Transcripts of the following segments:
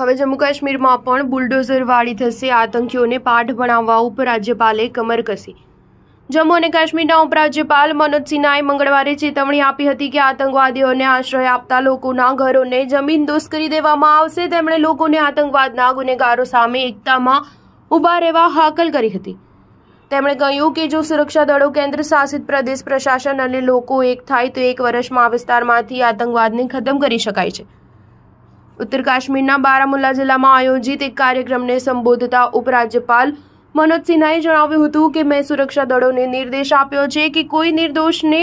હવે જમ્મુ કાશ્મીરમાં પણ બુલડોઝર વાળી થશે આતંકીઓને પાઠ ભણાવવા ઉપરાજ્યપાલે કમર કસી જમ્મુ અને કાશ્મીરના ઉપરાજ્યપાલ મનોજ સિન્હાએ મંગળવારે ચેતવણી આપી હતી કે આતંકવાદીઓને આશ્રય આપતા લોકોના ઘરોને જમીન દોષ કરી દેવામાં આવશે તેમણે લોકોને આતંકવાદના ગુનેગારો સામે એકતામાં ઊભા રહેવા હાકલ કરી હતી તેમણે કહ્યું કે જો સુરક્ષા દળો કેન્દ્ર શાસિત પ્રદેશ પ્રશાસન અને લોકો એક થાય તો એક વર્ષમાં આ વિસ્તારમાંથી આતંકવાદને ખતમ કરી શકાય છે ઉત્તર કાશ્મીરના બારામુલ્લા જિલ્લામાં આયોજિત એક કાર્યક્રમને સંબોધતા ઉપરાજ્યપાલ મનોજ સિન્હાએ જણાવ્યું હતું કે મેં સુરક્ષા દળોને નિર્દેશ આપ્યો છે કે કોઈ નિર્દોષને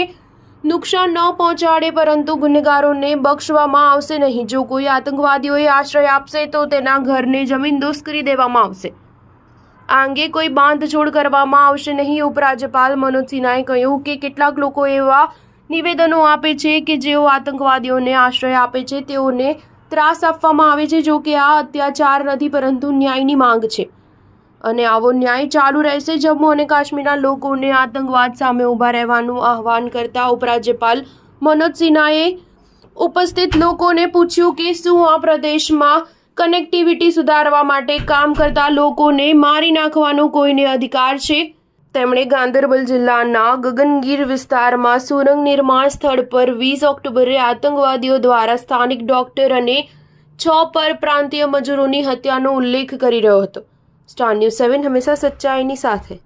નુકસાન ન પહોંચાડે પરંતુ ગુનેગારોને બક્ષવામાં આવશે નહીં જો કોઈ આતંકવાદીઓએ આશ્રય આપશે તો તેના ઘરને જમીન જમીનદોસ્ત કરી દેવામાં આવશે આ અંગે કોઈ બાંધછોડ કરવામાં આવશે નહીં ઉપરાજ્યપાલ મનોજ સિન્હાએ કહ્યું કે કેટલાક લોકો એવા નિવેદનો આપે છે કે જેઓ આતંકવાદીઓને આશ્રય આપે છે તેઓને ત્રાસ આપવામાં આવે છે જો કે આ અત્યાચાર નથી પરંતુ ન્યાયની માંગ છે અને આવો ન્યાય ચાલુ રહેશે જમ્મુ અને કાશ્મીરના લોકોને આતંકવાદ સામે ઊભા રહેવાનું આહવાન કરતા ઉપરાજ્યપાલ મનોજ સિન્હાએ ઉપસ્થિત લોકોને પૂછ્યું કે શું આ પ્રદેશમાં કનેક્ટિવિટી સુધારવા માટે કામ કરતા લોકોને મારી નાખવાનો કોઈને અધિકાર છે તેમણે ગાંધરબલ જિલ્લાના ગગનગીર વિસ્તારમાં સુરંગ નિર્માણ સ્થળ પર વીસ ઓક્ટોબરે આતંકવાદીઓ દ્વારા સ્થાનિક ડોક્ટર અને છ પર પ્રાંતીય મજૂરોની હત્યાનો ઉલ્લેખ કરી રહ્યો હતો સ્ટાર ન્યૂઝ સેવન હંમેશા સચ્ચાઈની સાથે